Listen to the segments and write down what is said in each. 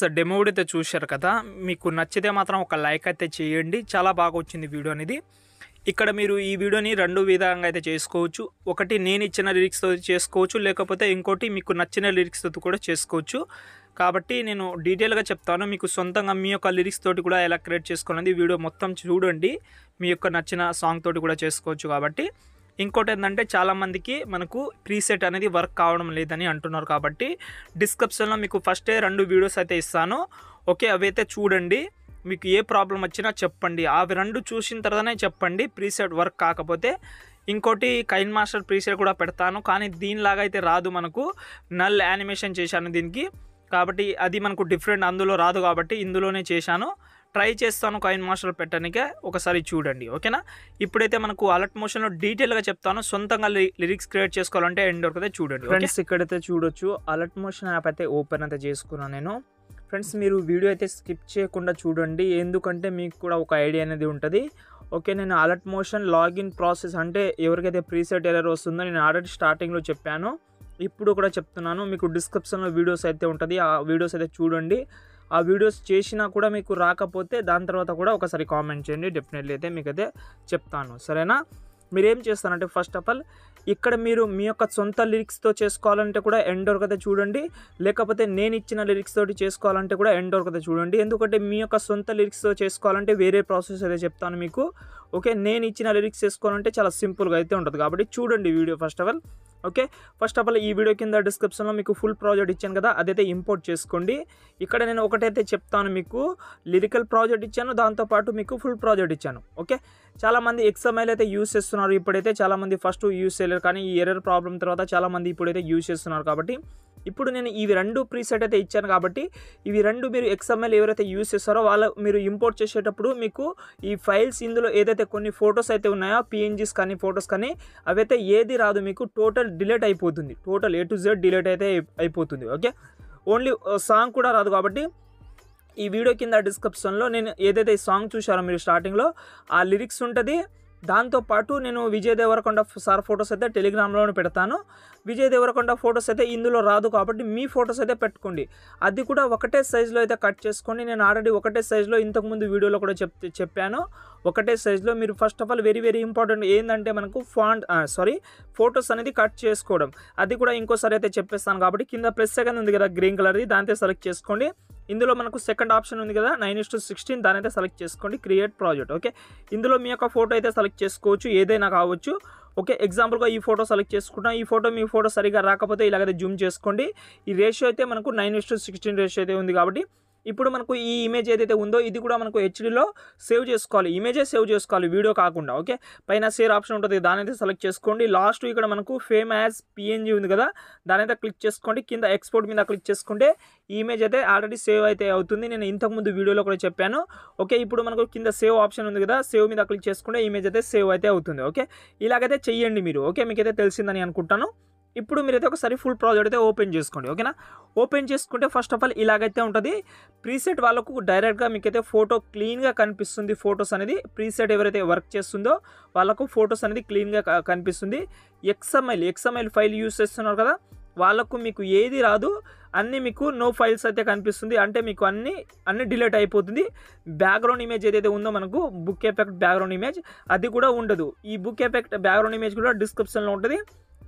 friends demo అయితే చూశారు కదా మీకు నచ్చితే మాత్రం ఒక లైక్ అయితే చేయండి చాలా బాగా వచ్చింది వీడియో అనేది ఇక్కడ మీరు ఈ వీడియోని రెండు విధంగా అయితే చేసుకోవచ్చు ఒకటి నేను ఇచ్చిన లిరిక్స్తో చేసుకోవచ్చు లేకపోతే ఇంకోటి మీకు నచ్చిన లిరిక్స్తో కూడా చేసుకోవచ్చు కాబట్టి నేను డీటెయిల్గా చెప్తాను మీకు సొంతంగా మీ యొక్క లిరిక్స్ తోటి కూడా ఎలా క్రియేట్ చేసుకోవాలనేది వీడియో మొత్తం చూడండి మీ యొక్క నచ్చిన సాంగ్ తోటి కూడా చేసుకోవచ్చు కాబట్టి ఇంకోటి ఏంటంటే చాలామందికి మనకు ప్రీసెట్ అనేది వర్క్ కావడం లేదని అంటున్నారు కాబట్టి డిస్క్రిప్షన్లో మీకు ఫస్టే రెండు వీడియోస్ అయితే ఇస్తాను ఓకే అవి అయితే చూడండి మీకు ఏ ప్రాబ్లం వచ్చినా చెప్పండి అవి రెండు చూసిన తర్వాతనే చెప్పండి ప్రీసెట్ వర్క్ కాకపోతే ఇంకోటి కైన్ మాస్టర్ ప్రీసెట్ కూడా పెడతాను కానీ దీనిలాగా అయితే రాదు మనకు నల్ యానిమేషన్ చేశాను దీనికి కాబట్టి అది మనకు డిఫరెంట్ అందులో రాదు కాబట్టి ఇందులోనే చేశాను ట్రై చేస్తాను కాయిన్ మాస్టర్ పెట్టడానికే ఒకసారి చూడండి ఓకేనా ఇప్పుడైతే మనకు అలర్ట్ మోషన్లో డీటెయిల్గా చెప్తాను సొంతంగా లిరిక్స్ క్రియేట్ చేసుకోవాలంటే ఎండ్ వరకు చూడండి ఫ్రెండ్స్ ఇక్కడైతే చూడొచ్చు అలర్ట్ మోషన్ యాప్ అయితే ఓపెన్ అయితే చేసుకున్నాను నేను ఫ్రెండ్స్ మీరు వీడియో అయితే స్కిప్ చేయకుండా చూడండి ఎందుకంటే మీకు కూడా ఒక ఐడియా అనేది ఉంటుంది ఓకే నేను అలర్ట్ మోషన్ లాగిన్ ప్రాసెస్ అంటే ఎవరికైతే ప్రీసెట్ ఎర్రర్ వస్తుందో నేను ఆల్రెడీ స్టార్టింగ్లో చెప్పాను ఇప్పుడు కూడా చెప్తున్నాను మీకు డిస్క్రిప్షన్లో వీడియోస్ అయితే ఉంటుంది ఆ వీడియోస్ అయితే చూడండి ఆ వీడియోస్ చేసినా కూడా మీకు రాకపోతే దాని తర్వాత కూడా ఒకసారి కామెంట్ చేయండి డెఫినెట్లీ అయితే అయితే చెప్తాను సరేనా మీరేం చేస్తారంటే ఫస్ట్ ఆఫ్ ఆల్ ఇక్కడ మీరు మీ యొక్క సొంత లిరిక్స్తో చేసుకోవాలంటే కూడా ఎండ్ వరకు అయితే చూడండి లేకపోతే నేను ఇచ్చిన లిరిక్స్ తోటి చేసుకోవాలంటే కూడా ఎండ్ వరకు అయితే చూడండి ఎందుకంటే మీ యొక్క సొంత లిరిక్స్తో చేసుకోవాలంటే వేరే ప్రాసెస్ అయితే చెప్తాను మీకు ఓకే నేను ఇచ్చిన లిరిక్స్ చేసుకోవాలంటే చాలా సింపుల్గా అయితే ఉంటుంది కాబట్టి చూడండి video first of all okay first of all ఈ వీడియో కింద డిస్క్రిప్షన్లో మీకు ఫుల్ ప్రాజెక్ట్ ఇచ్చాను కదా అదైతే ఇంపోర్ట్ చేసుకోండి ఇక్కడ నేను ఒకటైతే చెప్తాను మీకు లిరికల్ ప్రాజెక్ట్ ఇచ్చాను దాంతోపాటు మీకు ఫుల్ ప్రాజెక్ట్ ఇచ్చాను ఓకే చాలామంది ఎక్స్ఎంఐలు అయితే యూస్ చేస్తున్నారు ఇప్పుడైతే చాలామంది ఫస్ట్ యూస్ చేయలేరు కానీ ఈ ఎర్రర్ ప్రాబ్లం తర్వాత చాలామంది ఇప్పుడైతే యూస్ చేస్తున్నారు కాబట్టి ఇప్పుడు నేను ఇవి రెండు ప్రీసెట్ అయితే ఇచ్చాను కాబట్టి ఇవి రెండు మీరు ఎక్స్ఎంఎల్ ఎవరైతే యూస్ చేస్తారో వాళ్ళు మీరు ఇంపోర్ట్ చేసేటప్పుడు మీకు ఈ ఫైల్స్ ఇందులో ఏదైతే కొన్ని ఫొటోస్ అయితే ఉన్నాయో పిఎన్జీస్ కానీ ఫొటోస్ కానీ అవైతే ఏది రాదు మీకు టోటల్ డిలీట్ అయిపోతుంది total A to Z delete అయితే అయిపోతుంది ఓకే ఓన్లీ సాంగ్ కూడా రాదు కాబట్టి ఈ వీడియో కింద డిస్క్రిప్షన్లో నేను ఏదైతే సాంగ్ చూశారో మీరు స్టార్టింగ్లో ఆ లిరిక్స్ ఉంటుంది దాంతోపాటు నేను విజయ్ దేవరకొండ సార్ ఫొటోస్ అయితే టెలిగ్రామ్లోనే పెడతాను విజయ్ దేవరకొండ ఫొటోస్ అయితే ఇందులో రాదు కాబట్టి మీ ఫొటోస్ అయితే పెట్టుకోండి అది కూడా ఒకటే సైజులో అయితే కట్ చేసుకోండి నేను ఆల్రెడీ ఒకటే సైజులో ఇంతకుముందు వీడియోలో కూడా చెప్ చెప్పాను ఒకటే సైజులో మీరు first of all very very important ఏంటంటే మనకు ఫాంట్ సారీ ఫొటోస్ అనేది కట్ చేసుకోవడం అది కూడా ఇంకోసారి అయితే చెప్పేస్తాను కాబట్టి కింద ప్లస్ సెకండ్ ఉంది కదా గ్రీన్ కలర్ది దాంతో సెలెక్ట్ చేసుకోండి ఇందులో మనకు సెకండ్ ఆప్షన్ ఉంది కదా నైన్ ఇస్ టు సిక్స్టీన్ దాని అయితే సెలెక్ట్ చేసుకోండి క్రియేట్ ప్రాజెక్ట్ ఓకే ఇందులో మీ యొక్క ఫోటో అయితే సెలెక్ట్ చేసుకోవచ్చు ఏదైనా కావచ్చు ఓకే ఎగ్జాంపుల్గా ఈ ఫోటో సెలెక్ట్ చేసుకుంటాం ఈ ఫోటో మీ ఫోటో సరిగా రాకపోతే ఇలాగైతే జూమ్ చేసుకోండి ఈ రేషియో అయితే మనకు nine is to sixteen ratio అయితే ఉంది కాబట్టి ఇప్పుడు మనకు ఈ ఇమేజ్ ఏదైతే ఉందో ఇది కూడా మనకు హెచ్డీలో సేవ్ చేసుకోవాలి ఇమేజే సేవ్ చేసుకోవాలి వీడియో కాకుండా ఓకే పైన సేవ్ ఆప్షన్ ఉంటుంది దానైతే సెలెక్ట్ చేసుకోండి లాస్ట్ ఇక్కడ మనకు ఫేమ్ యాజ్ పిఎన్జీ ఉంది కదా దానైతే క్లిక్ చేసుకోండి కింద ఎక్స్పోర్ట్ మీద క్లిక్ చేసుకుంటే ఈ ఇమేజ్ అయితే ఆల్రెడీ సేవ్ అయితే అవుతుంది నేను ఇంతకుముందు వీడియోలో కూడా చెప్పాను ఓకే ఇప్పుడు మనకు కింద సేవ్ ఆప్షన్ ఉంది కదా సేవ్ మీద క్లిక్ చేసుకుంటే ఇమేజ్ అయితే సేవ్ అయితే అవుతుంది ఓకే ఇలాగైతే చెయ్యండి మీరు ఓకే మీకైతే తెలిసిందని అనుకుంటాను ఇప్పుడు మీరు అయితే ఒకసారి ఫుల్ ప్రాజెక్ట్ అయితే ఓపెన్ చేసుకోండి ఓకేనా ఓపెన్ చేసుకుంటే ఫస్ట్ ఆఫ్ ఆల్ ఇలాగైతే ఉంటుంది ప్రీసెట్ వాళ్ళకు డైరెక్ట్గా మీకైతే ఫోటో క్లీన్గా కనిపిస్తుంది ఫొటోస్ అనేది ప్రీసెట్ ఎవరైతే వర్క్ చేస్తుందో వాళ్ళకు ఫొటోస్ అనేది క్లీన్గా కనిపిస్తుంది ఎక్స్ఎంఎల్ ఎక్స్ఎంఎల్ ఫైల్ యూస్ చేస్తున్నారు కదా వాళ్ళకు మీకు ఏది రాదు అన్నీ మీకు నో ఫైల్స్ అయితే కనిపిస్తుంది అంటే మీకు అన్నీ అన్నీ డిలీట్ అయిపోతుంది బ్యాక్గ్రౌండ్ ఇమేజ్ ఏదైతే ఉందో మనకు బుక్ ఎఫెక్ట్ బ్యాక్గ్రౌండ్ ఇమేజ్ అది కూడా ఉండదు ఈ బుక్ ఎఫెక్ట్ బ్యాక్గ్రౌండ్ ఇమేజ్ కూడా డిస్క్రిప్షన్లో ఉంటుంది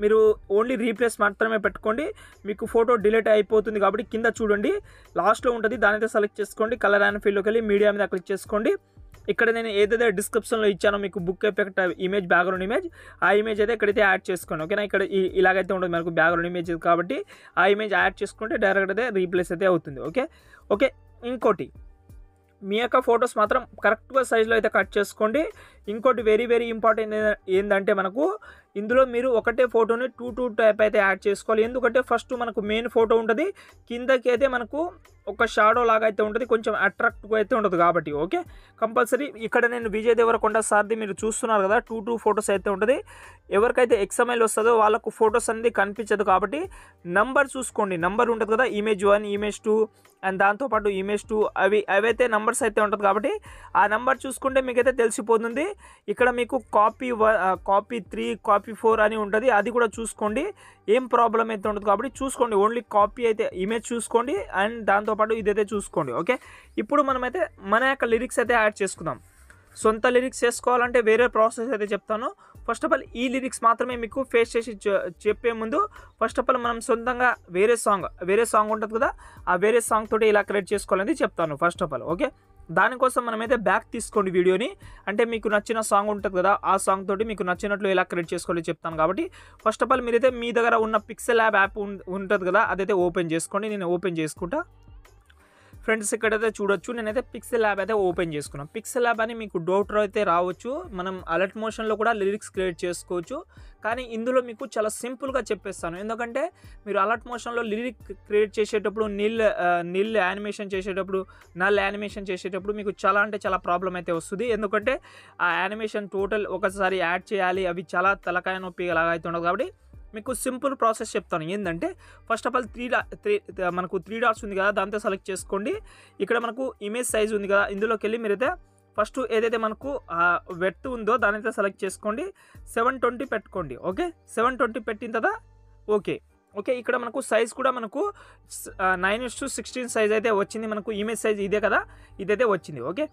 మీరు ఓన్లీ రీప్లేస్ మాత్రమే పెట్టుకోండి మీకు ఫోటో డిలీట్ అయిపోతుంది కాబట్టి కింద చూడండి లాస్ట్లో ఉంటుంది దానితో సెలెక్ట్ చేసుకోండి కలర్ అండ్ ఫీల్డ్లోకి వెళ్ళి మీడియా మీద క్లిక్ చేసుకోండి ఇక్కడ నేను ఏదైతే డిస్క్రిప్షన్లో ఇచ్చానో మీకు book effect image background image ఆ ఇమేజ్ అయితే ఇక్కడైతే యాడ్ చేసుకోండి ఓకేనా ఇక్కడ ఇలాగైతే ఉంటుంది మనకు బ్యాక్గ్రౌండ్ ఇమేజ్ కాబట్టి ఆ ఇమేజ్ యాడ్ చేసుకుంటే డైరెక్ట్ అయితే రీప్లేస్ అయితే అవుతుంది ఓకే ఓకే ఇంకోటి మీ యొక్క ఫొటోస్ మాత్రం కరెక్ట్గా సైజులో అయితే కట్ చేసుకోండి ఇంకోటి వెరీ వెరీ ఇంపార్టెంట్ ఏంటంటే మనకు ఇందులో మీరు ఒకటే ఫోటోని టూ టూ టైప్ అయితే యాడ్ చేసుకోవాలి ఎందుకంటే ఫస్ట్ మనకు మెయిన్ ఫోటో ఉంటుంది కిందకి అయితే మనకు ఒక షాడో లాగా అయితే ఉంటుంది కొంచెం అట్రాక్ట్గా అయితే ఉండదు కాబట్టి ఓకే కంపల్సరీ ఇక్కడ నేను విజయ్ దేవరకొండ సార్ది మీరు చూస్తున్నారు కదా టూ టూ ఫొటోస్ అయితే ఉంటుంది ఎవరికైతే ఎక్స్ఎంఎల్ వస్తుందో వాళ్ళకు ఫొటోస్ అనేది కనిపించదు కాబట్టి నంబర్ చూసుకోండి నంబర్ ఉంటుంది కదా image one image two and దాంతోపాటు ఇమేజ్ టూ అవి అవైతే నంబర్స్ అయితే ఉంటుంది కాబట్టి ఆ నెంబర్ చూసుకుంటే మీకైతే తెలిసిపోతుంది ఇక్కడ మీకు కాపీ వ కాపీ త్రీ కాపీ ఫోర్ అని ఉంటుంది అది కూడా చూసుకోండి ఏం ప్రాబ్లం అయితే ఉంటుంది కాబట్టి చూసుకోండి ఓన్లీ కాపీ అయితే ఇమేజ్ చూసుకోండి అండ్ దాంతోపాటు ఇదైతే చూసుకోండి ఓకే ఇప్పుడు మనమైతే మన యొక్క లిరిక్స్ అయితే యాడ్ చేసుకుందాం సొంత లిరిక్స్ చేసుకోవాలంటే వేరే ప్రాసెస్ అయితే చెప్తాను ఫస్ట్ ఆఫ్ ఆల్ ఈ లిరిక్స్ మాత్రమే మీకు ఫేస్ చేసి చెప్పే ముందు ఫస్ట్ ఆఫ్ ఆల్ మనం సొంతంగా వేరే సాంగ్ వేరే సాంగ్ ఉంటుంది కదా ఆ వేరే సాంగ్ తోటి ఇలా క్రియేట్ చేసుకోవాలని చెప్తాను ఫస్ట్ ఆఫ్ ఆల్ ఓకే దానికోసం మనమైతే బ్యాక్ తీసుకోండి వీడియోని అంటే మీకు నచ్చిన సాంగ్ ఉంటుంది కదా ఆ సాంగ్ తోటి మీకు నచ్చినట్లు ఎలా క్రియేట్ చేసుకోవాలి చెప్తాను కాబట్టి ఫస్ట్ ఆఫ్ ఆల్ మీరైతే మీ దగ్గర ఉన్న పిక్సెల్ యాప్ యాప్ ఉంటుంది కదా అదైతే ఓపెన్ చేసుకోండి నేను ఓపెన్ చేసుకుంటా ఫ్రెండ్స్ ఇక్కడైతే చూడొచ్చు నేనైతే పిక్సెల్ యాప్ అయితే ఓపెన్ చేసుకున్నాను పిక్సెల్ యాప్ అని మీకు డౌట్ అయితే రావచ్చు మనం అలర్ట్ మోషన్లో కూడా లిరిక్స్ క్రియేట్ చేసుకోవచ్చు కానీ ఇందులో మీకు చాలా సింపుల్గా చెప్పేస్తాను ఎందుకంటే మీరు అలర్ట్ మోషన్లో లిరిక్ క్రియేట్ చేసేటప్పుడు నిల్ నిల్ యానిమేషన్ చేసేటప్పుడు నల్ యానిమేషన్ చేసేటప్పుడు మీకు చాలా అంటే చాలా ప్రాబ్లం అయితే వస్తుంది ఎందుకంటే ఆ యానిమేషన్ టోటల్ ఒకసారి యాడ్ చేయాలి అవి చాలా తలకాయ నొప్పి ఉండదు కాబట్టి మీకు సింపుల్ ప్రాసెస్ చెప్తాను ఏంటంటే first of all three three మనకు త్రీ డాట్స్ ఉంది కదా దాంతో సెలెక్ట్ చేసుకోండి ఇక్కడ మనకు ఇమేజ్ సైజ్ ఉంది కదా ఇందులోకి వెళ్ళి మీరైతే ఫస్ట్ ఏదైతే మనకు వెట్ ఉందో దానైతే సెలెక్ట్ చేసుకోండి సెవెన్ ట్వంటీ పెట్టుకోండి ఓకే సెవెన్ ట్వంటీ పెట్టిన కదా ఓకే ఓకే ఇక్కడ మనకు సైజ్ కూడా మనకు nine is to sixteen size అయితే వచ్చింది మనకు ఇమేజ్ సైజ్ ఇదే కదా ఇదైతే వచ్చింది ఓకే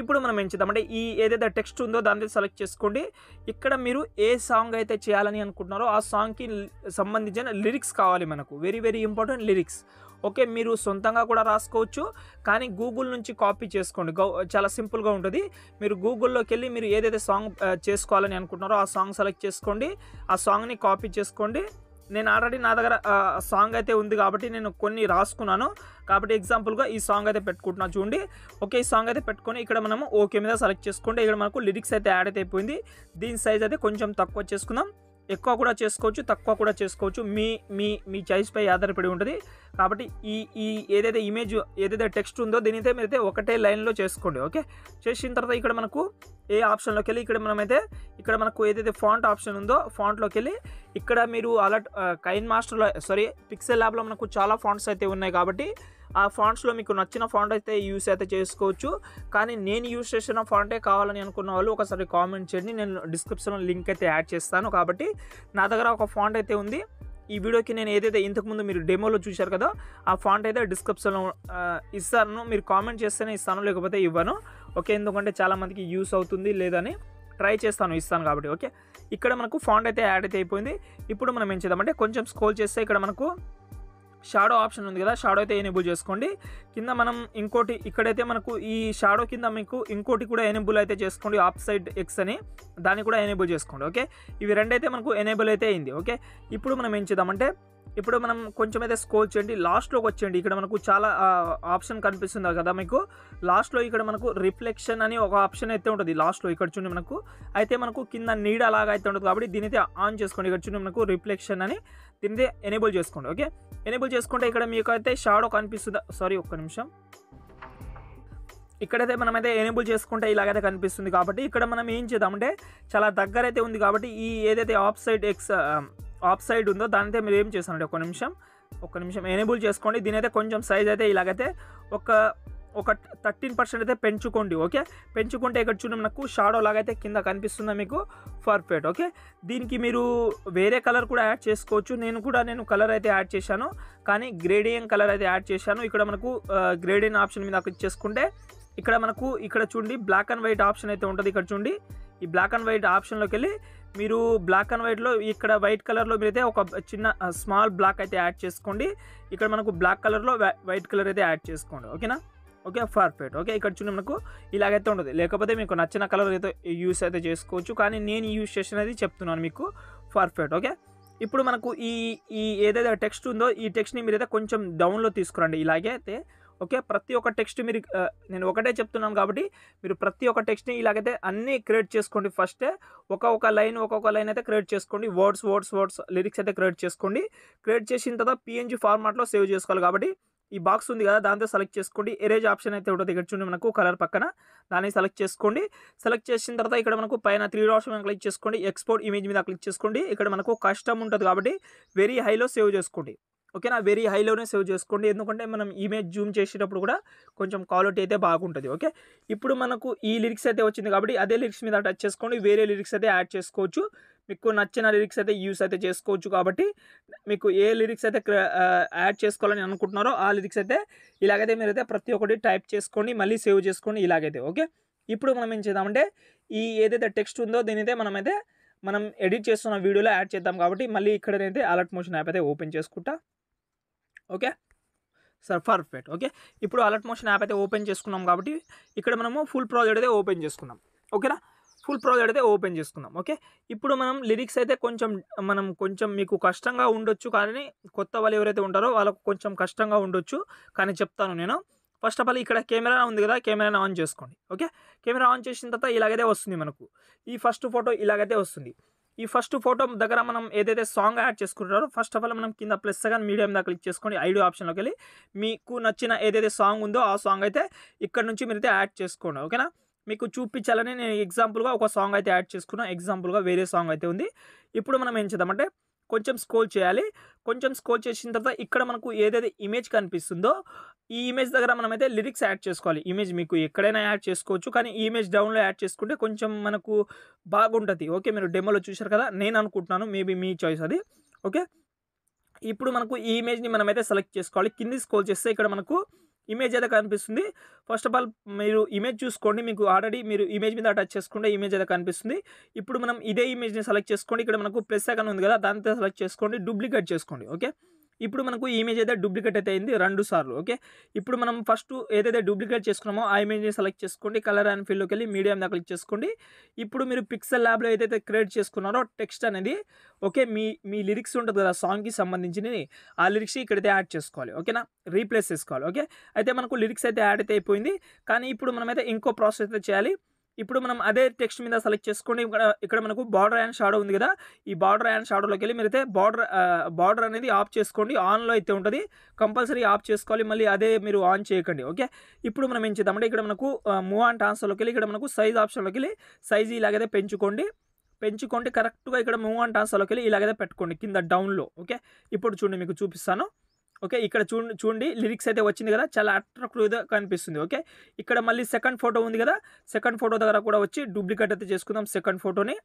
ఇప్పుడు మనం ఏం అంటే ఈ ఏదైతే టెక్స్ట్ ఉందో దాని సెలెక్ట్ చేసుకోండి ఇక్కడ మీరు ఏ సాంగ్ అయితే చేయాలని అనుకుంటున్నారో ఆ సాంగ్కి సంబంధించిన లిరిక్స్ కావాలి మనకు very very important lyrics okay మీరు సొంతంగా కూడా రాసుకోవచ్చు కానీ గూగుల్ నుంచి కాపీ చేసుకోండి గౌ చాలా సింపుల్గా ఉంటుంది మీరు గూగుల్లోకి వెళ్ళి మీరు ఏదైతే సాంగ్ చేసుకోవాలని అనుకుంటున్నారో ఆ సాంగ్ సెలెక్ట్ చేసుకోండి ఆ సాంగ్ని కాపీ చేసుకోండి నేను ఆల్రెడీ నా దగ్గర సాంగ్ అయితే ఉంది కాబట్టి నేను కొన్ని రాసుకున్నాను కాబట్టి ఎగ్జాంపుల్గా ఈ సాంగ్ అయితే పెట్టుకుంటున్నాను చూడండి ఓకే ఈ సాంగ్ అయితే పెట్టుకొని ఇక్కడ మనము ఓకే మీద సెలెక్ట్ చేసుకుంటే ఇక్కడ మనకు లిరిక్స్ అయితే యాడ్ అయితే అయిపోయింది దీని సైజ్ అయితే కొంచెం తక్కువ చేసుకుందాం ఎక్కువ కూడా చేసుకోవచ్చు తక్కువ కూడా చేసుకోవచ్చు మీ మీ మీ చాయిస్పై ఆధారపడి ఉంటుంది కాబట్టి ఈ ఈ ఏదైతే ఇమేజ్ ఏదైతే టెక్స్ట్ ఉందో దీనైతే మీరైతే ఒకటే లైన్లో చేసుకోండి ఓకే చేసిన తర్వాత ఇక్కడ మనకు ఏ ఆప్షన్లోకి వెళ్ళి ఇక్కడ మనమైతే ఇక్కడ మనకు ఏదైతే ఫాంట్ ఆప్షన్ ఉందో ఫాంట్లోకి వెళ్ళి ఇక్కడ మీరు అలర్ట్ కైన్ మాస్టర్లో సారీ పిక్సెల్ ల్యాబ్లో మనకు చాలా ఫాంట్స్ అయితే ఉన్నాయి కాబట్టి ఆ ఫాంట్స్లో మీకు నచ్చిన ఫాంట్ అయితే యూస్ అయితే చేసుకోవచ్చు కానీ నేను యూస్ చేసిన ఫాంటే కావాలని అనుకున్న వాళ్ళు ఒకసారి కామెంట్ చేయండి నేను డిస్క్రిప్షన్లో లింక్ అయితే యాడ్ చేస్తాను కాబట్టి నా దగ్గర ఒక ఫాంట్ అయితే ఉంది ఈ వీడియోకి నేను ఏదైతే ఇంతకుముందు మీరు డెమోలో చూశారు కదా ఆ ఫాంట్ అయితే డిస్క్రిప్షన్లో ఇస్తాను మీరు కామెంట్ చేస్తేనే ఇస్తాను లేకపోతే ఇవ్వను ఓకే ఎందుకంటే చాలామందికి యూస్ అవుతుంది లేదని ట్రై చేస్తాను ఇస్తాను కాబట్టి ఓకే ఇక్కడ మనకు ఫాంట్ అయితే యాడ్ అయితే అయిపోయింది ఇప్పుడు మనం ఏం చేద్దామంటే కొంచెం స్కోల్ చేస్తే ఇక్కడ మనకు షాడో ఆప్షన్ ఉంది కదా షాడో అయితే ఎనేబుల్ చేసుకోండి కింద మనం ఇంకోటి ఇక్కడైతే మనకు ఈ షాడో కింద మీకు ఇంకోటి కూడా ఎనేబుల్ అయితే చేసుకోండి ఆఫ్ సైడ్ ఎక్స్ అని దాన్ని కూడా ఎనేబుల్ చేసుకోండి ఓకే ఇవి రెండైతే మనకు ఎనేబుల్ అయితే అయింది ఓకే ఇప్పుడు మనం ఏం చేద్దామంటే ఇప్పుడు మనం కొంచెం అయితే స్కోల్ చేయండి లాస్ట్లోకి వచ్చేయండి ఇక్కడ మనకు చాలా ఆప్షన్ కనిపిస్తుంది కదా మీకు లాస్ట్లో ఇక్కడ మనకు రిఫ్లెక్షన్ అని ఒక ఆప్షన్ అయితే ఉంటుంది లాస్ట్లో ఇక్కడ చూడండి మనకు అయితే మనకు కింద నీడ అలాగా అయితే ఉంటుంది కాబట్టి దీని అయితే ఆన్ చేసుకోండి ఇక్కడ చూడండి మనకు రిఫ్లెక్షన్ అని దీనిది ఎనేబుల్ చేసుకోండి ఓకే ఎనేబుల్ చేసుకుంటే ఇక్కడ మీకు అయితే షాడో కనిపిస్తుందా సారీ ఒక్క నిమిషం ఇక్కడైతే మనమైతే ఎనేబుల్ చేసుకుంటే ఇలాగైతే కనిపిస్తుంది కాబట్టి ఇక్కడ మనం ఏం చేద్దామంటే చాలా దగ్గర అయితే ఉంది కాబట్టి ఈ ఏదైతే off side x off side ఉందో అయితే మీరు ఏం చేస్తానంటే ఒక నిమిషం ఒక నిమిషం ఎనేబుల్ చేసుకోండి దీని అయితే కొంచెం సైజ్ అయితే ఇలాగైతే ఒక ఒక థర్టీన్ పర్సెంట్ అయితే పెంచుకోండి ఓకే పెంచుకుంటే ఇక్కడ చూడండి నాకు షాడో లాగైతే కింద కనిపిస్తుందో మీకు పర్ఫెక్ట్ ఓకే దీనికి మీరు వేరే కలర్ కూడా యాడ్ చేసుకోవచ్చు నేను కూడా నేను కలర్ అయితే యాడ్ చేశాను కానీ గ్రేడియం కలర్ అయితే యాడ్ చేశాను ఇక్కడ మనకు గ్రేడియం ఆప్షన్ మీద చేసుకుంటే ఇక్కడ మనకు ఇక్కడ చూడండి బ్లాక్ అండ్ వైట్ ఆప్షన్ అయితే ఉంటుంది ఇక్కడ చూడండి ఈ బ్లాక్ అండ్ వైట్ ఆప్షన్లోకి వెళ్ళి మీరు బ్లాక్ అండ్ వైట్లో ఇక్కడ వైట్ కలర్లో మీరైతే ఒక చిన్న స్మాల్ బ్లాక్ అయితే యాడ్ చేసుకోండి ఇక్కడ మనకు బ్లాక్ కలర్లో వైట్ కలర్ అయితే యాడ్ చేసుకోండి ఓకేనా ఓకే పర్ఫెక్ట్ ఓకే ఇక్కడ చూడండి మనకు ఇలాగైతే ఉండదు లేకపోతే మీకు నచ్చిన కలర్ అయితే యూస్ అయితే చేసుకోవచ్చు కానీ నేను యూస్ చేసినది చెప్తున్నాను మీకు పర్ఫెక్ట్ ఓకే ఇప్పుడు మనకు ఈ ఈ ఏదైతే టెక్స్ట్ ఉందో ఈ టెక్స్ట్ని మీరు అయితే కొంచెం డౌన్లో తీసుకురండి ఇలాగే అయితే ఓకే ప్రతి ఒక్క టెక్స్ట్ మీరు నేను ఒకటే చెప్తున్నాను కాబట్టి మీరు ప్రతి ఒక్క టెక్స్ట్ని ఇలాగైతే అన్నీ క్రియేట్ చేసుకోండి ఫస్ట్ ఒక ఒక లైన్ ఒక్కొక్క లైన్ అయితే క్రియేట్ చేసుకోండి వర్డ్స్ వర్డ్స్ వర్డ్స్ లిరిక్స్ అయితే క్రియేట్ చేసుకోండి క్రియేట్ చేసిన తర్వాత పిఎన్జి ఫార్మాట్లో సేవ్ చేసుకోవాలి కాబట్టి ఈ బాక్స్ ఉంది కదా దాంతో సెలెక్ట్ చేసుకోండి ఎరేజ్ ఆప్షన్ అయితే ఉంటుంది ఇక్కడ చూడండి మనకు కలర్ పక్కన దాన్ని సెలెక్ట్ చేసుకోండి సెలెక్ట్ చేసిన తర్వాత ఇక్కడ మనకు పైన త్రీ డాట్స్ మీద క్లిక్ చేసుకోండి ఎక్స్పోర్ట్ ఇమేజ్ మీద క్లిక్ చేసుకోండి ఇక్కడ మనకు కష్టం ఉంటుంది కాబట్టి వెరీ హైలో సేవ్ చేసుకోండి ఓకేనా వెరీ హైలోనే సేవ్ చేసుకోండి ఎందుకంటే మనం ఇమేజ్ జూమ్ చేసేటప్పుడు కూడా కొంచెం క్వాలిటీ అయితే బాగుంటుంది ఓకే ఇప్పుడు మనకు ఈ లిరిక్స్ అయితే వచ్చింది కాబట్టి అదే లిరిక్స్ మీద టచ్ చేసుకోండి వేరే లిరిక్స్ అయితే యాడ్ చేసుకోవచ్చు మీకు నచ్చిన లిరిక్స్ అయితే యూస్ అయితే చేసుకోవచ్చు కాబట్టి మీకు ఏ లిరిక్స్ అయితే యాడ్ చేసుకోవాలని అనుకుంటున్నారో ఆ లిరిక్స్ అయితే ఇలాగైతే మీరైతే ప్రతి ఒక్కటి టైప్ చేసుకోండి మళ్ళీ సేవ్ చేసుకోండి ఇలాగైతే ఓకే ఇప్పుడు మనం ఏం చేద్దామంటే ఈ ఏదైతే టెక్స్ట్ ఉందో దీని అయితే మనమైతే మనం ఎడిట్ చేస్తున్న వీడియోలో యాడ్ చేద్దాం కాబట్టి మళ్ళీ ఇక్కడనైతే అలర్ట్ మోషన్ యాప్ అయితే ఓపెన్ చేసుకుంటా ఓకే సార్ పర్ఫెక్ట్ ఓకే ఇప్పుడు అలర్ట్ మోషన్ యాప్ అయితే ఓపెన్ చేసుకున్నాం కాబట్టి ఇక్కడ మనము ఫుల్ ప్రాజెక్ట్ అయితే ఓపెన్ చేసుకున్నాం ఓకేనా ఫుల్ ప్రాజెక్ట్ అయితే ఓపెన్ చేసుకుందాం ఓకే ఇప్పుడు మనం లిరిక్స్ అయితే కొంచెం మనం కొంచెం మీకు కష్టంగా ఉండొచ్చు కానీ కొత్త వాళ్ళు ఎవరైతే ఉంటారో వాళ్ళకు కొంచెం కష్టంగా ఉండొచ్చు కానీ చెప్తాను నేను ఫస్ట్ ఆఫ్ ఆల్ ఇక్కడ కెమెరా ఉంది కదా కెమెరాని ఆన్ చేసుకోండి ఓకే కెమెరా ఆన్ చేసిన తర్వాత ఇలాగైతే వస్తుంది మనకు ఈ ఫస్ట్ ఫోటో ఇలాగైతే వస్తుంది ఈ ఫస్ట్ ఫోటో దగ్గర మనం ఏదైతే సాంగ్ యాడ్ చేసుకుంటారో ఫస్ట్ ఆఫ్ ఆల్ మనం కింద ప్లస్ కానీ మీడియం దాకా క్లిక్ చేసుకోండి ఐడియో ఆప్షన్లోకి వెళ్ళి మీకు నచ్చిన ఏదైతే సాంగ్ ఉందో ఆ సాంగ్ అయితే ఇక్కడ నుంచి మీరైతే యాడ్ చేసుకోండి ఓకేనా మీకు చూపించాలని నేను ఎగ్జాంపుల్గా ఒక సాంగ్ అయితే యాడ్ చేసుకున్నా ఎగ్జాంపుల్గా వేరే సాంగ్ అయితే ఉంది ఇప్పుడు మనం ఏం చేద్దామంటే కొంచెం స్కోల్ చేయాలి కొంచెం స్కోల్ చేసిన తర్వాత ఇక్కడ మనకు ఏదైతే ఇమేజ్ కనిపిస్తుందో ఈ ఇమేజ్ దగ్గర మనమైతే లిరిక్స్ యాడ్ చేసుకోవాలి ఇమేజ్ మీకు ఎక్కడైనా యాడ్ చేసుకోవచ్చు కానీ ఈ ఇమేజ్ డౌన్లో యాడ్ చేసుకుంటే కొంచెం మనకు బాగుంటుంది ఓకే మీరు డెమోలో చూశారు కదా నేను అనుకుంటున్నాను మేబీ మీ చాయిస్ అది ఓకే ఇప్పుడు మనకు ఈ ఇమేజ్ని మనమైతే సెలెక్ట్ చేసుకోవాలి కింది స్కోల్ చేస్తే ఇక్కడ మనకు ఇమేజ్ అయితే కనిపిస్తుంది ఫస్ట్ ఆఫ్ ఆల్ మీరు ఇమేజ్ చూసుకోండి మీకు ఆల్రెడీ మీరు ఇమేజ్ మీద టచ్ చేసుకుంటే ఇమేజ్ అయితే కనిపిస్తుంది ఇప్పుడు మనం ఇదే ఇమేజ్ని సెలెక్ట్ చేసుకోండి ఇక్కడ మనకు ప్లస్ సెకండ్ ఉంది కదా దాంతో సెలెక్ట్ చేసుకోండి డూప్లికేట్ చేసుకోండి ఓకే ఇప్పుడు మనకు ఈ ఇమేజ్ అయితే డూప్లికేట్ అయితే అయింది రెండు సార్లు ఓకే ఇప్పుడు మనం ఫస్ట్ ఏదైతే డూప్లికేట్ చేసుకున్నామో ఆ ఇమేజ్ని సెలెక్ట్ చేసుకోండి కలర్ అండ్ ఫీల్డ్లోకి వెళ్ళి మీడియం దాకా క్లిక్ చేసుకోండి ఇప్పుడు మీరు పిక్సెల్ ల్యాబ్లో ఏదైతే క్రియేట్ చేసుకున్నారో టెక్స్ట్ అనేది ఓకే మీ మీ లిరిక్స్ ఉంటుంది కదా సాంగ్కి సంబంధించినవి ఆ లిరిక్స్ ఇక్కడైతే యాడ్ చేసుకోవాలి ఓకేనా రీప్లేస్ చేసుకోవాలి ఓకే అయితే మనకు లిరిక్స్ అయితే యాడ్ అయితే అయిపోయింది కానీ ఇప్పుడు మనమైతే ఇంకో ప్రాసెస్ అయితే చేయాలి ఇప్పుడు మనం అదే టెక్స్ట్ మీద సెలెక్ట్ చేసుకొని ఇక్కడ ఇక్కడ మనకు బార్డర్ అండ్ షాడో ఉంది కదా ఈ బార్డర్ అండ్ షాడోలోకి వెళ్ళి మీరైతే బార్డర్ బార్డర్ అనేది ఆఫ్ చేసుకోండి ఆన్లో అయితే ఉంటుంది కంపల్సరీ ఆఫ్ చేసుకోవాలి మళ్ళీ అదే మీరు ఆన్ చేయకండి ఓకే ఇప్పుడు మనం ఏం చేద్దామంటే ఇక్కడ మనకు మూవ్ అండ్ ట్రాన్స్ఫర్లోకి వెళ్ళి ఇక్కడ మనకు సైజ్ ఆప్షన్లోకి వెళ్ళి సైజ్ ఇలాగైతే పెంచుకోండి పెంచుకోండి కరెక్ట్గా ఇక్కడ మూవ్ అండ్ ట్రాన్స్ఫర్లోకి వెళ్ళి ఇలాగైతే పెట్టుకోండి కింద డౌన్లో ఓకే ఇప్పుడు చూడండి మీకు చూపిస్తాను ఓకే ఇక్కడ చూ చూడండి లిరిక్స్ అయితే వచ్చింది కదా చాలా అట్రాక్టివ్గా కనిపిస్తుంది ఓకే ఇక్కడ మళ్ళీ సెకండ్ ఫోటో ఉంది కదా సెకండ్ ఫోటో దగ్గర కూడా వచ్చి డూప్లికేట్ అయితే చేసుకుందాం సెకండ్ ఫోటోని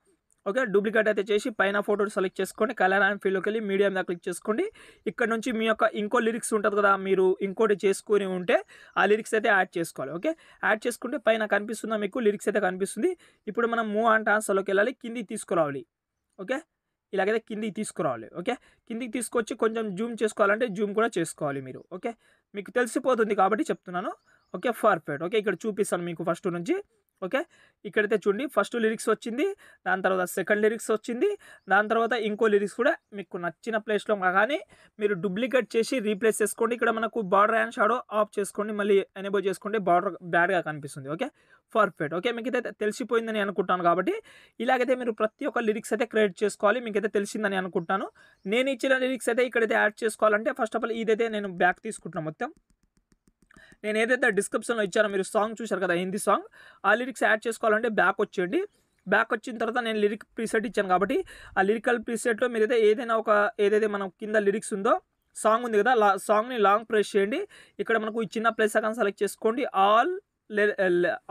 ఓకే డూప్లికేట్ అయితే చేసి పైన ఫోటో సెలెక్ట్ చేసుకోండి కలర్ అండ్ ఫీల్డ్లోకి వెళ్ళి మీడియం మీద క్లిక్ చేసుకోండి ఇక్కడ నుంచి మీ యొక్క ఇంకో లిరిక్స్ ఉంటుంది కదా మీరు ఇంకోటి చేసుకుని ఉంటే ఆ లిరిక్స్ అయితే యాడ్ చేసుకోవాలి ఓకే యాడ్ చేసుకుంటే పైన కనిపిస్తుందా మీకు లిరిక్స్ అయితే కనిపిస్తుంది ఇప్పుడు మనం మూవ్ అండ్ ఆన్సర్లోకి వెళ్ళాలి కింది తీసుకురావాలి ఓకే ఇలాగైతే కిందికి తీసుకురావాలి ఓకే కిందికి తీసుకొచ్చి కొంచెం జూమ్ చేసుకోవాలంటే జూమ్ కూడా చేసుకోవాలి మీరు ఓకే మీకు తెలిసిపోతుంది కాబట్టి చెప్తున్నాను ఓకే పర్ఫెక్ట్ ఓకే ఇక్కడ చూపిస్తాను మీకు ఫస్ట్ నుంచి ఓకే ఇక్కడైతే చూడండి ఫస్ట్ లిరిక్స్ వచ్చింది దాని తర్వాత సెకండ్ లిరిక్స్ వచ్చింది దాని తర్వాత ఇంకో లిరిక్స్ కూడా మీకు నచ్చిన ప్లేస్లో కానీ మీరు డూప్లికేట్ చేసి రీప్లేస్ చేసుకోండి ఇక్కడ మనకు బార్డర్ అండ్ షాడో ఆఫ్ చేసుకోండి మళ్ళీ ఎనేబుల్ చేసుకుంటే బార్డర్ బ్యాడ్గా కనిపిస్తుంది ఓకే పర్ఫెక్ట్ ఓకే మీకు అయితే తెలిసిపోయిందని అనుకుంటాను కాబట్టి ఇలాగైతే మీరు ప్రతి ఒక్క లిరిక్స్ అయితే క్రియేట్ చేసుకోవాలి మీకైతే తెలిసిందని అనుకుంటాను నేను ఇచ్చిన లిరిక్స్ అయితే ఇక్కడైతే యాడ్ చేసుకోవాలంటే ఫస్ట్ ఆఫ్ ఆల్ ఇదైతే నేను బ్యాక్ తీసుకుంటున్నాను మొత్తం నేను ఏదైతే డిస్క్రిప్షన్లో ఇచ్చానో మీరు సాంగ్ చూశారు కదా హిందీ సాంగ్ ఆ లిరిక్స్ యాడ్ చేసుకోవాలంటే బ్యాక్ వచ్చేయండి బ్యాక్ వచ్చిన తర్వాత నేను లిరిక్ ప్రీసెట్ ఇచ్చాను కాబట్టి ఆ లిరికల్ ప్రీసెట్లో మీరు అయితే ఏదైనా ఒక ఏదైతే మనం కింద లిరిక్స్ ఉందో సాంగ్ ఉంది కదా లా సాంగ్ని లాంగ్ ప్రెస్ చేయండి ఇక్కడ మనకు చిన్న ప్లేస్ అక్కడ సెలెక్ట్ చేసుకోండి ఆల్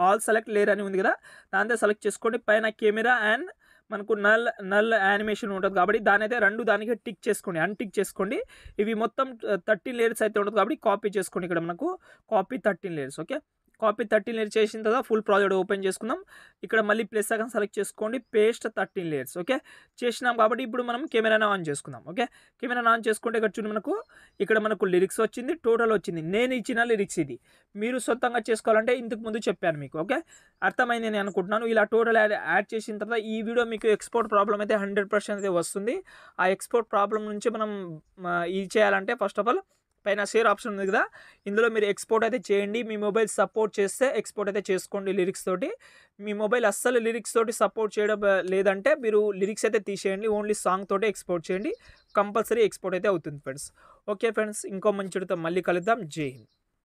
ఆల్ సెలెక్ట్ లేర్ అని ఉంది కదా దాంతో సెలెక్ట్ చేసుకోండి పైన కెమెరా అండ్ మనకు నల్ నల్ యానిమేషన్ ఉంటుంది కాబట్టి దాని అయితే రెండు దానికి టిక్ చేసుకోండి అన్టిక్ చేసుకోండి ఇవి మొత్తం థర్టీన్ లేయర్స్ అయితే ఉంటుంది కాబట్టి కాపీ చేసుకోండి ఇక్కడ మనకు copy thirteen layers okay copy thirteen layer చేసిన తర్వాత ఫుల్ ప్రాజెక్ట్ ఓపెన్ చేసుకుందాం ఇక్కడ మళ్ళీ ప్లస్ అక్కడ సెలెక్ట్ చేసుకోండి పేస్ట్ థర్టీన్ లేయర్స్ ఓకే చేసినాం కాబట్టి ఇప్పుడు మనం కెమెరాను ఆన్ చేసుకుందాం ఓకే కెమెరాను ఆన్ చేసుకుంటే ఇక్కడ చూడండి మనకు ఇక్కడ మనకు లిరిక్స్ వచ్చింది టోటల్ వచ్చింది నేను ఇచ్చిన లిరిక్స్ ఇది మీరు సొంతంగా చేసుకోవాలంటే ఇంతకు ముందు చెప్పాను మీకు ఓకే అర్థమైంది నేను అనుకుంటున్నాను ఇలా టోటల్ యాడ్ చేసిన తర్వాత ఈ వీడియో మీకు ఎక్స్పోర్ట్ ప్రాబ్లం అయితే హండ్రెడ్ పర్సెంట్ అయితే వస్తుంది ఆ ఎక్స్పోర్ట్ ప్రాబ్లం నుంచి మనం ఇది చేయాలంటే ఫస్ట్ ఆఫ్ ఆల్ పైన షేర్ ఆప్షన్ ఉంది కదా ఇందులో మీరు ఎక్స్పోర్ట్ అయితే చేయండి మీ మొబైల్ సపోర్ట్ చేస్తే ఎక్స్పోర్ట్ అయితే చేసుకోండి లిరిక్స్ తోటి మీ మొబైల్ అస్సలు లిరిక్స్ తోటి సపోర్ట్ చేయడం లేదంటే మీరు లిరిక్స్ అయితే తీసేయండి ఓన్లీ సాంగ్ తోటే ఎక్స్పోర్ట్ చేయండి కంపల్సరీ ఎక్స్పోర్ట్ అయితే అవుతుంది ఫ్రెండ్స్ ఓకే ఫ్రెండ్స్ ఇంకో మంచితో మళ్ళీ కలుద్దాం జై హింద్